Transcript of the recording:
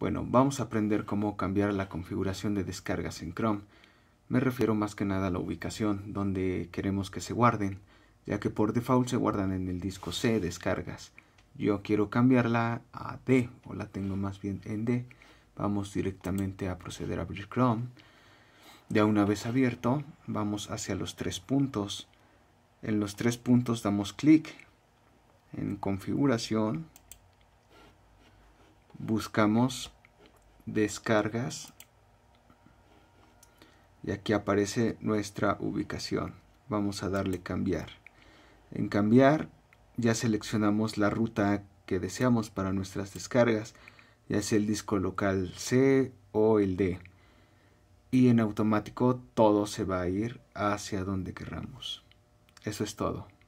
Bueno, vamos a aprender cómo cambiar la configuración de descargas en Chrome. Me refiero más que nada a la ubicación donde queremos que se guarden, ya que por default se guardan en el disco C descargas. Yo quiero cambiarla a D, o la tengo más bien en D. Vamos directamente a proceder a abrir Chrome. Ya una vez abierto, vamos hacia los tres puntos. En los tres puntos damos clic en configuración buscamos descargas y aquí aparece nuestra ubicación vamos a darle cambiar en cambiar ya seleccionamos la ruta que deseamos para nuestras descargas ya sea el disco local C o el D y en automático todo se va a ir hacia donde querramos eso es todo